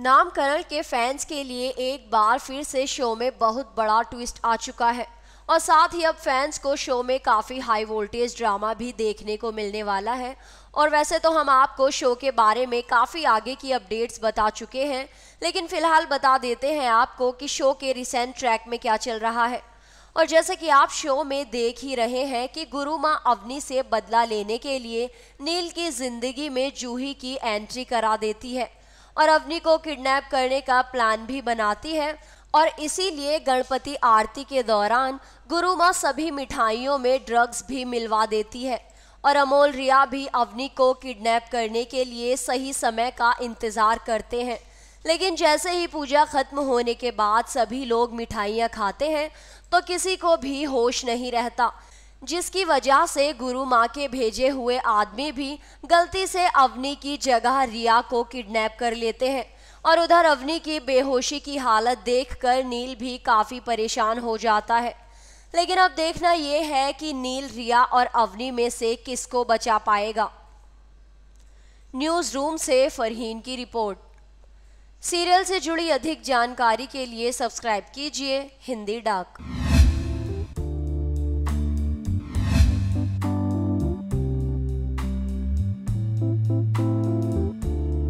नामकरण के फैंस के लिए एक बार फिर से शो में बहुत बड़ा ट्विस्ट आ चुका है और साथ ही अब फैंस को शो में काफ़ी हाई वोल्टेज ड्रामा भी देखने को मिलने वाला है और वैसे तो हम आपको शो के बारे में काफ़ी आगे की अपडेट्स बता चुके हैं लेकिन फ़िलहाल बता देते हैं आपको कि शो के रिसेंट ट्रैक में क्या चल रहा है और जैसे कि आप शो में देख ही रहे हैं कि गुरु माँ अवनी से बदला लेने के लिए नील की ज़िंदगी में जूही की एंट्री करा देती है और अवनी को किडनैप करने का प्लान भी बनाती है और इसीलिए गणपति आरती के दौरान गुरु माँ सभी मिठाइयों में ड्रग्स भी मिलवा देती है और अमोल रिया भी अवनी को किडनैप करने के लिए सही समय का इंतज़ार करते हैं लेकिन जैसे ही पूजा खत्म होने के बाद सभी लोग मिठाइयाँ खाते हैं तो किसी को भी होश नहीं रहता जिसकी वजह से गुरु माँ के भेजे हुए आदमी भी गलती से अवनी की जगह रिया को किडनैप कर लेते हैं और उधर अवनी की बेहोशी की हालत देखकर नील भी काफ़ी परेशान हो जाता है लेकिन अब देखना यह है कि नील रिया और अवनी में से किसको बचा पाएगा न्यूज़ रूम से फरहीन की रिपोर्ट सीरियल से जुड़ी अधिक जानकारी के लिए सब्सक्राइब कीजिए हिंदी डाक